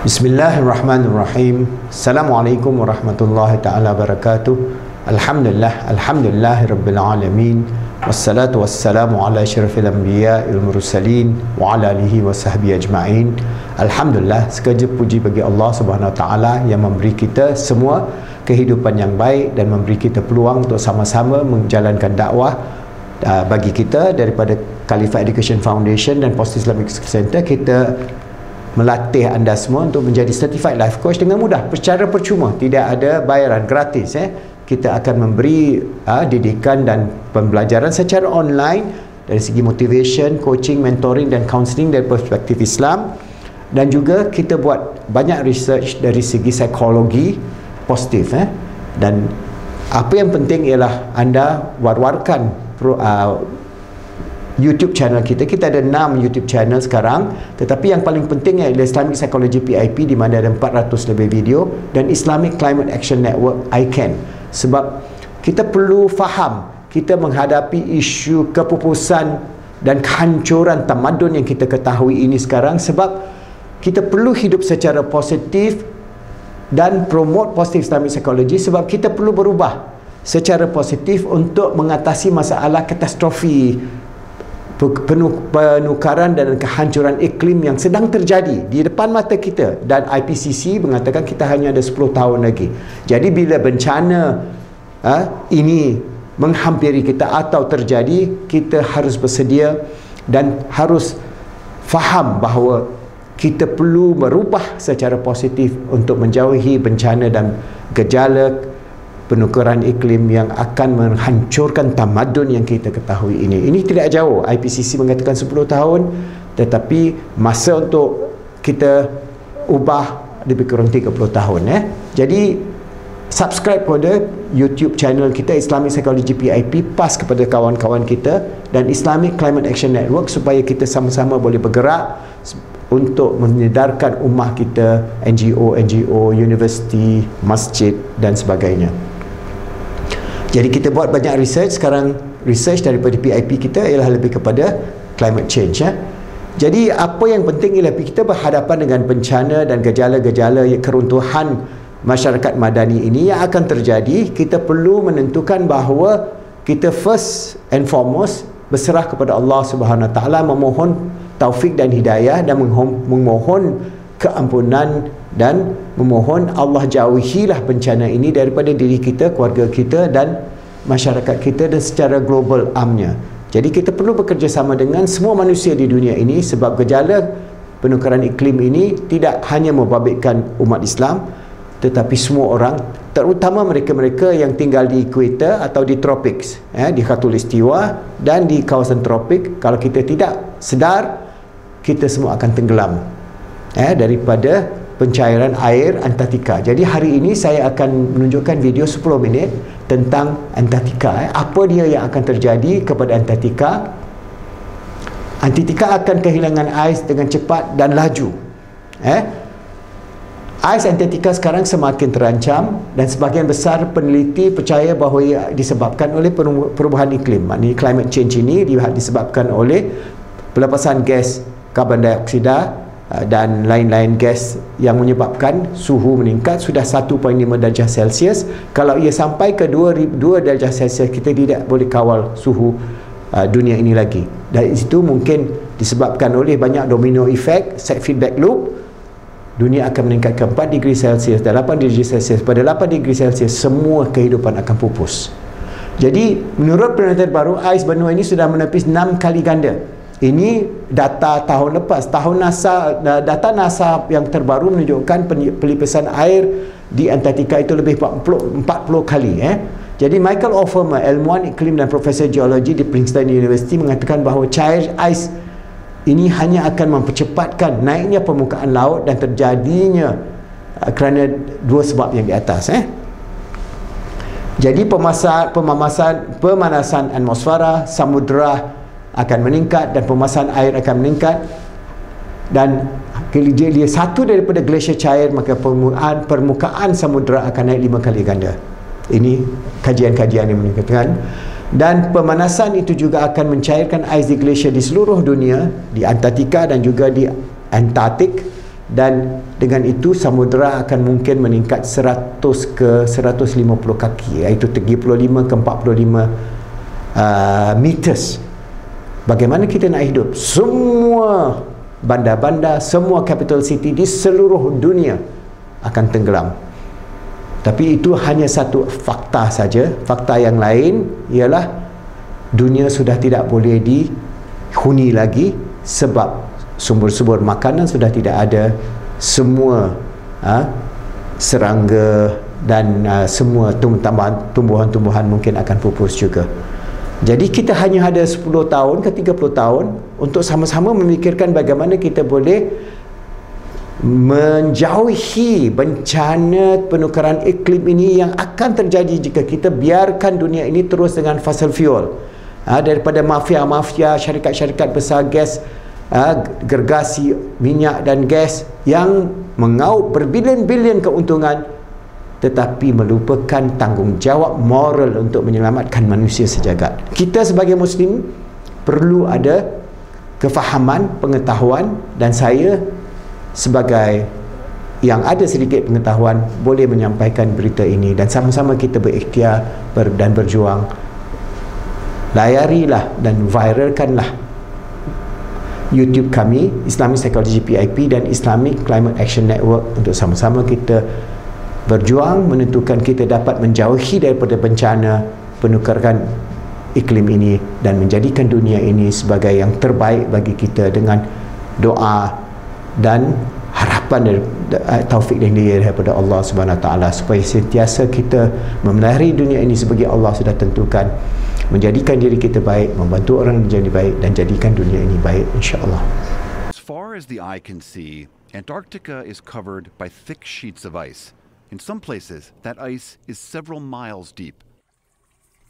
Bismillahirrahmanirrahim. Assalamualaikum warahmatullahi taala wabarakatuh. Alhamdulillah, alhamdulillah rabbil alamin. Wassalatu wassalamu ala asyrafil anbiya wal mursalin wa ala alihi washabbi ajmain. Alhamdulillah, segala puji bagi Allah Subhanahu taala yang memberi kita semua kehidupan yang baik dan memberi kita peluang untuk sama-sama menjalankan dakwah uh, bagi kita daripada Khalifah Education Foundation dan Post Islamic Center kita melatih anda semua untuk menjadi certified life coach dengan mudah secara percuma tidak ada bayaran gratis eh kita akan memberi uh, didikan dan pembelajaran secara online dari segi motivation coaching mentoring dan counselling dari perspektif Islam dan juga kita buat banyak research dari segi psikologi positif eh dan apa yang penting ialah anda war-warkan uh, YouTube channel kita. Kita ada enam YouTube channel sekarang. Tetapi yang paling pentingnya adalah Islamic Psychology PIP di mana ada 400 lebih video dan Islamic Climate Action Network ICAN. Sebab kita perlu faham kita menghadapi isu kepupusan dan kehancuran tamadun yang kita ketahui ini sekarang sebab kita perlu hidup secara positif dan promote positive Islamic psychology sebab kita perlu berubah secara positif untuk mengatasi masalah katastrofi penukaran dan kehancuran iklim yang sedang terjadi di depan mata kita dan IPCC mengatakan kita hanya ada 10 tahun lagi. Jadi bila bencana uh, ini menghampiri kita atau terjadi, kita harus bersedia dan harus faham bahawa kita perlu merubah secara positif untuk menjauhi bencana dan gejala penukaran iklim yang akan menghancurkan tamadun yang kita ketahui ini. Ini tidak jauh. IPCC mengatakan 10 tahun tetapi masa untuk kita ubah lebih kurang 30 tahun eh. Jadi subscribe kepada YouTube channel kita Islamic Psychology PIP pas kepada kawan-kawan kita dan Islamic Climate Action Network supaya kita sama-sama boleh bergerak untuk menyedarkan umat kita NGO NGO universiti masjid dan sebagainya jadi kita buat banyak research sekarang research daripada PIP kita ialah lebih kepada climate change ya. jadi apa yang penting ialah kita berhadapan dengan bencana dan gejala-gejala keruntuhan masyarakat madani ini yang akan terjadi kita perlu menentukan bahawa kita first and foremost berserah kepada Allah Subhanahu Wa Taala memohon taufik dan hidayah dan memohon keampunan dan memohon Allah jauhilah bencana ini daripada diri kita, keluarga kita dan masyarakat kita dan secara global amnya. Jadi kita perlu bekerjasama dengan semua manusia di dunia ini sebab gejala penukaran iklim ini tidak hanya membabitkan umat Islam tetapi semua orang terutama mereka-mereka yang tinggal di ekuator atau di tropics, eh, di khatulistiwa dan di kawasan tropik kalau kita tidak sedar kita semua akan tenggelam eh, daripada pencairan air Antartika. Jadi hari ini saya akan menunjukkan video 10 minit tentang Antartika. Eh. Apa dia yang akan terjadi kepada Antartika? Antartika akan kehilangan ais dengan cepat dan laju. Eh? Ais Antartika sekarang semakin terancam dan sebahagian besar peneliti percaya bahawa ia disebabkan oleh perubahan iklim. Maknanya climate change ini disebabkan oleh pelepasan gas karbon dioksida Uh, dan lain-lain gas yang menyebabkan suhu meningkat sudah 1.5 darjah Celsius kalau ia sampai ke 2, 2 darjah Celsius kita tidak boleh kawal suhu uh, dunia ini lagi dari situ mungkin disebabkan oleh banyak domino effect set feedback loop dunia akan meningkat ke 4 degree Celsius dan 8 degree Celsius pada 8 degree Celsius semua kehidupan akan pupus jadi menurut penelitian baru ais benua ini sudah menepis 6 kali ganda ini data tahun lepas, tahun NASA, data NASA yang terbaru menunjukkan pelipisan air di Antartika itu lebih 40, 40 kali. Eh. Jadi Michael Offerman, ilmuwan iklim dan profesor geologi di Princeton University mengatakan bahawa cair ais ini hanya akan mempercepatkan naiknya permukaan laut dan terjadinya uh, kerana dua sebab yang di atas. Eh. Jadi pemasa, pemamasan, pemanasan atmosfera, samudera, akan meningkat dan pemasan air akan meningkat dan dia, satu daripada glasier cair maka permukaan, permukaan samudera akan naik lima kali ganda ini kajian-kajian yang meningkatkan dan pemanasan itu juga akan mencairkan ais di glasier di seluruh dunia di Antartika dan juga di Antartik dan dengan itu samudera akan mungkin meningkat 100 ke 150 kaki iaitu 35 ke 45 uh, meters bagaimana kita nak hidup semua bandar-bandar semua capital city di seluruh dunia akan tenggelam tapi itu hanya satu fakta saja fakta yang lain ialah dunia sudah tidak boleh dihuni lagi sebab sumber-sumber makanan sudah tidak ada semua ha, serangga dan uh, semua tumbuhan-tumbuhan mungkin akan pupus juga jadi kita hanya ada 10 tahun ke 30 tahun untuk sama-sama memikirkan bagaimana kita boleh menjauhi bencana penukaran iklim ini yang akan terjadi jika kita biarkan dunia ini terus dengan fossil fuel ha, daripada mafia-mafia syarikat-syarikat besar gas ha, gergasi minyak dan gas yang mengaut berbilion-bilion keuntungan tetapi melupakan tanggungjawab moral untuk menyelamatkan manusia sejagat. Kita sebagai muslim perlu ada kefahaman, pengetahuan dan saya sebagai yang ada sedikit pengetahuan boleh menyampaikan berita ini dan sama-sama kita berikhtiar ber, dan berjuang layarilah dan viralkanlah YouTube kami Islamic Psychology PIP dan Islamic Climate Action Network untuk sama-sama kita berjuang menentukan kita dapat menjauhi daripada bencana penukaran iklim ini dan menjadikan dunia ini sebagai yang terbaik bagi kita dengan doa dan harapan dari, eh, taufik yang dia daripada Allah Subhanahu Wa Taala supaya sentiasa kita memelihara dunia ini sebagai Allah sudah tentukan menjadikan diri kita baik membantu orang menjadi baik dan jadikan dunia ini baik insyaallah as far as the eye can see Antarctica is covered by thick sheets of ice In some places, that ice is several miles deep.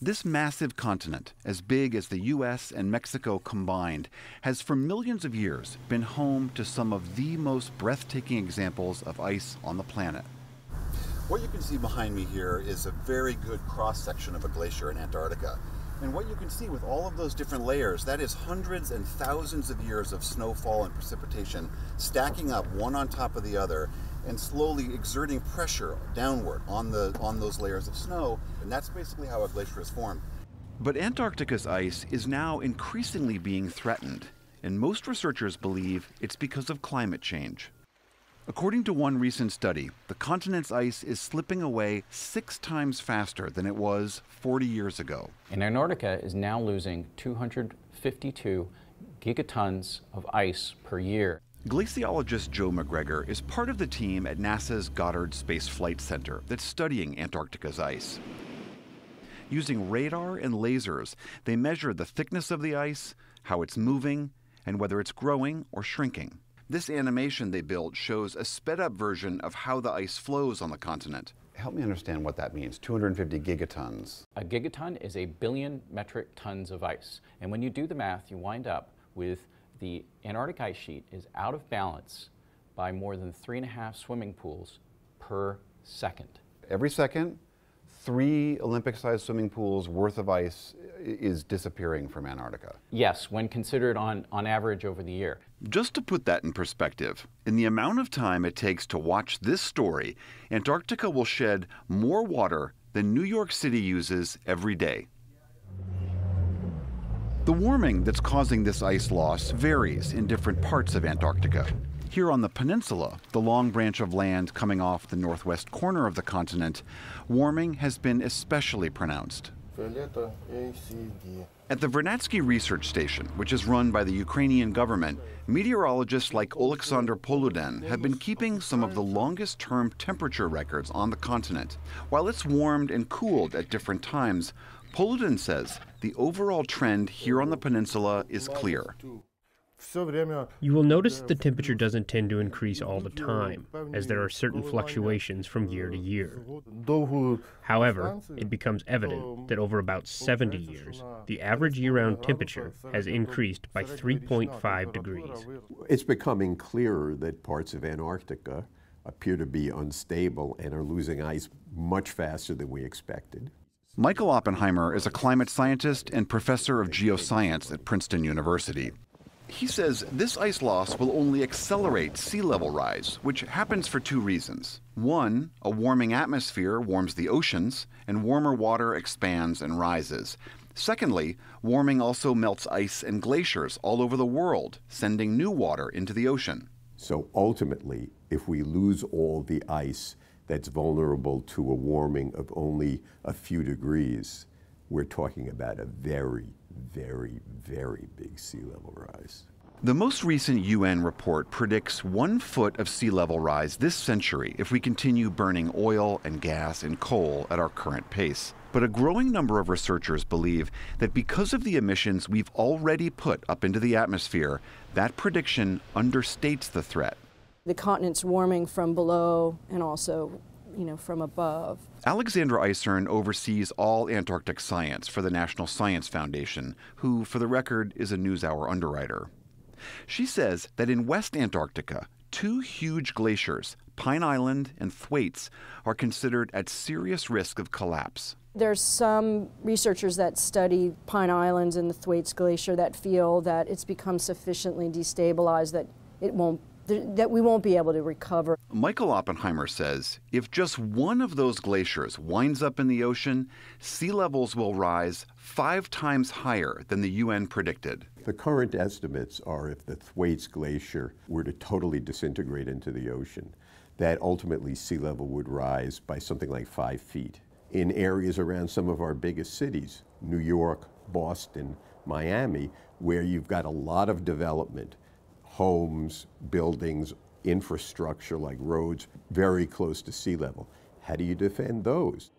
This massive continent, as big as the US and Mexico combined, has for millions of years been home to some of the most breathtaking examples of ice on the planet. What you can see behind me here is a very good cross section of a glacier in Antarctica. And what you can see with all of those different layers, that is hundreds and thousands of years of snowfall and precipitation stacking up one on top of the other and slowly exerting pressure downward on the on those layers of snow and that's basically how a glacier is formed but antarctica's ice is now increasingly being threatened and most researchers believe it's because of climate change according to one recent study the continent's ice is slipping away 6 times faster than it was 40 years ago and antarctica is now losing 252 gigatons of ice per year Glaciologist Joe McGregor is part of the team at NASA's Goddard Space Flight Center that's studying Antarctica's ice. Using radar and lasers, they measure the thickness of the ice, how it's moving, and whether it's growing or shrinking. This animation they built shows a sped up version of how the ice flows on the continent. Help me understand what that means 250 gigatons. A gigaton is a billion metric tons of ice. And when you do the math, you wind up with the Antarctic ice sheet is out of balance by more than three and a half swimming pools per second. Every second, three Olympic sized swimming pools worth of ice is disappearing from Antarctica. Yes, when considered on, on average over the year. Just to put that in perspective, in the amount of time it takes to watch this story, Antarctica will shed more water than New York City uses every day. The warming that's causing this ice loss varies in different parts of Antarctica. Here on the peninsula, the long branch of land coming off the northwest corner of the continent, warming has been especially pronounced. At the Vernadsky Research Station, which is run by the Ukrainian government, meteorologists like Oleksandr Poluden have been keeping some of the longest term temperature records on the continent. While it's warmed and cooled at different times, Poluden says the overall trend here on the peninsula is clear. You will notice that the temperature doesn't tend to increase all the time, as there are certain fluctuations from year to year. However, it becomes evident that over about 70 years, the average year round temperature has increased by 3.5 degrees. It's becoming clearer that parts of Antarctica appear to be unstable and are losing ice much faster than we expected. Michael Oppenheimer is a climate scientist and professor of geoscience at Princeton University. He says this ice loss will only accelerate sea level rise, which happens for two reasons. One, a warming atmosphere warms the oceans, and warmer water expands and rises. Secondly, warming also melts ice and glaciers all over the world, sending new water into the ocean. So ultimately, if we lose all the ice, that's vulnerable to a warming of only a few degrees, we're talking about a very, very, very big sea level rise. The most recent UN report predicts one foot of sea level rise this century if we continue burning oil and gas and coal at our current pace. But a growing number of researchers believe that because of the emissions we've already put up into the atmosphere, that prediction understates the threat. The continent's warming from below and also, you know, from above. Alexandra Isern oversees all Antarctic science for the National Science Foundation, who, for the record, is a NewsHour underwriter. She says that in West Antarctica, two huge glaciers, Pine Island and Thwaites, are considered at serious risk of collapse. There's some researchers that study Pine Islands and the Thwaites Glacier that feel that it's become sufficiently destabilized that it won't that we won't be able to recover. Michael Oppenheimer says if just one of those glaciers winds up in the ocean, sea levels will rise five times higher than the UN predicted. The current estimates are if the Thwaites Glacier were to totally disintegrate into the ocean, that ultimately sea level would rise by something like five feet. In areas around some of our biggest cities, New York, Boston, Miami, where you've got a lot of development, homes, buildings, infrastructure like roads very close to sea level. How do you defend those?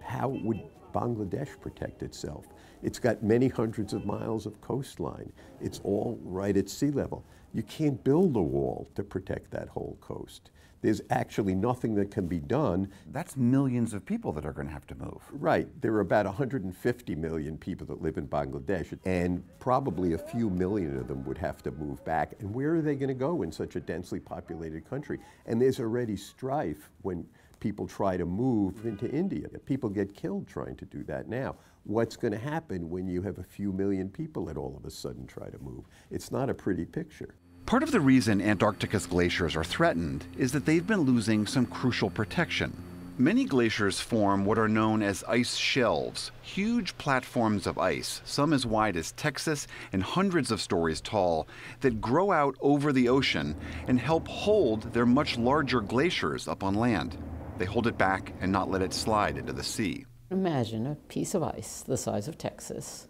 How would Bangladesh protect itself? It's got many hundreds of miles of coastline. It's all right at sea level. You can't build a wall to protect that whole coast. There's actually nothing that can be done. That's millions of people that are going to have to move. Right. There are about 150 million people that live in Bangladesh, and probably a few million of them would have to move back. And where are they going to go in such a densely populated country? And there's already strife when people try to move into India. People get killed trying to do that now. What's going to happen when you have a few million people that all of a sudden try to move? It's not a pretty picture. Part of the reason Antarctica's glaciers are threatened is that they've been losing some crucial protection. Many glaciers form what are known as ice shelves, huge platforms of ice, some as wide as Texas and hundreds of stories tall, that grow out over the ocean and help hold their much larger glaciers up on land. They hold it back and not let it slide into the sea. Imagine a piece of ice the size of Texas,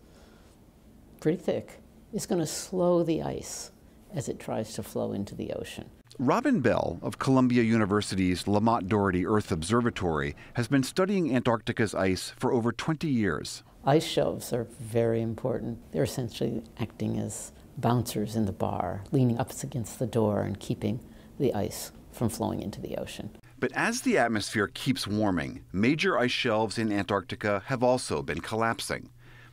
pretty thick, is going to slow the ice as it tries to flow into the ocean. Robin Bell of Columbia University's Lamont Doherty Earth Observatory has been studying Antarctica's ice for over 20 years. Ice shelves are very important. They're essentially acting as bouncers in the bar, leaning up against the door and keeping the ice from flowing into the ocean. But as the atmosphere keeps warming, major ice shelves in Antarctica have also been collapsing.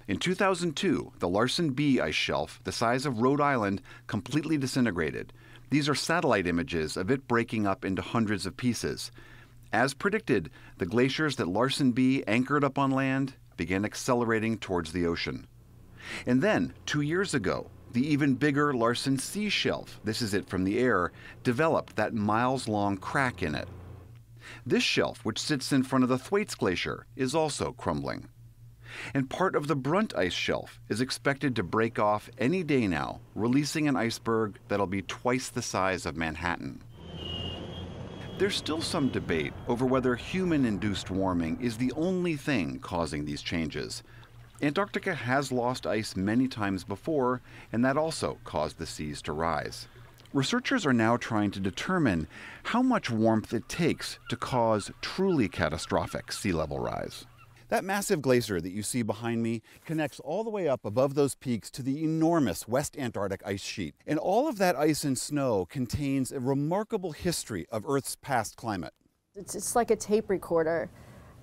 In 2002, the Larsen B ice shelf, the size of Rhode Island, completely disintegrated. These are satellite images of it breaking up into hundreds of pieces. As predicted, the glaciers that Larsen B anchored up on land began accelerating towards the ocean. And then, two years ago, the even bigger Larsen C shelf, this is it from the air, developed that miles long crack in it. This shelf, which sits in front of the Thwaites Glacier, is also crumbling and part of the Brunt ice shelf is expected to break off any day now, releasing an iceberg that'll be twice the size of Manhattan. There's still some debate over whether human induced warming is the only thing causing these changes. Antarctica has lost ice many times before, and that also caused the seas to rise. Researchers are now trying to determine how much warmth it takes to cause truly catastrophic sea level rise. That massive glacier that you see behind me connects all the way up above those peaks to the enormous West Antarctic ice sheet. And all of that ice and snow contains a remarkable history of Earth's past climate. It's, it's like a tape recorder,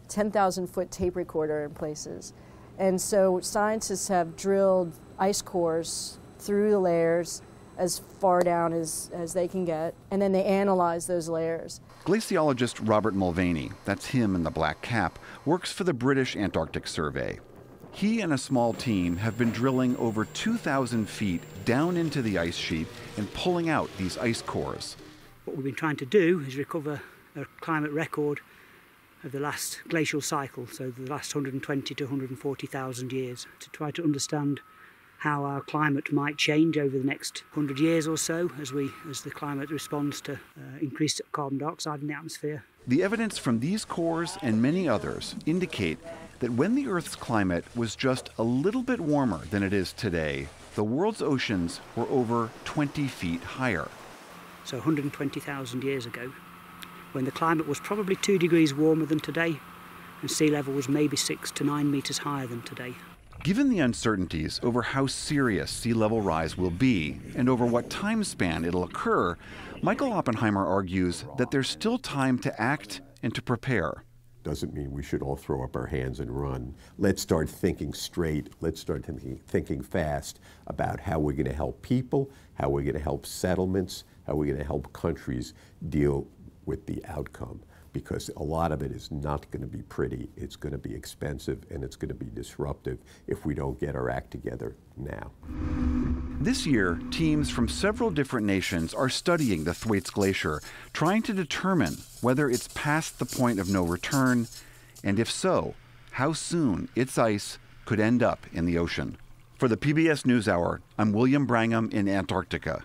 10,000 foot tape recorder in places. And so scientists have drilled ice cores through the layers as far down as, as they can get, and then they analyze those layers. Glaciologist Robert Mulvaney, that's him in the black cap, works for the British Antarctic Survey. He and a small team have been drilling over 2,000 feet down into the ice sheet and pulling out these ice cores. What we've been trying to do is recover a climate record of the last glacial cycle, so the last 120 to 140,000 years, to try to understand how our climate might change over the next 100 years or so as, we, as the climate responds to uh, increased carbon dioxide in the atmosphere. The evidence from these cores and many others indicate that when the Earth's climate was just a little bit warmer than it is today, the world's oceans were over 20 feet higher. So 120,000 years ago, when the climate was probably two degrees warmer than today, and sea level was maybe six to nine meters higher than today. Given the uncertainties over how serious sea level rise will be and over what time span it'll occur, Michael Oppenheimer argues that there's still time to act and to prepare. Doesn't mean we should all throw up our hands and run. Let's start thinking straight. Let's start thinking, thinking fast about how we're going to help people, how we're going to help settlements, how we're going to help countries deal with the outcome because a lot of it is not going to be pretty. It's going to be expensive and it's going to be disruptive if we don't get our act together now. This year, teams from several different nations are studying the Thwaites Glacier, trying to determine whether it's past the point of no return, and if so, how soon its ice could end up in the ocean. For the PBS NewsHour, I'm William Brangham in Antarctica.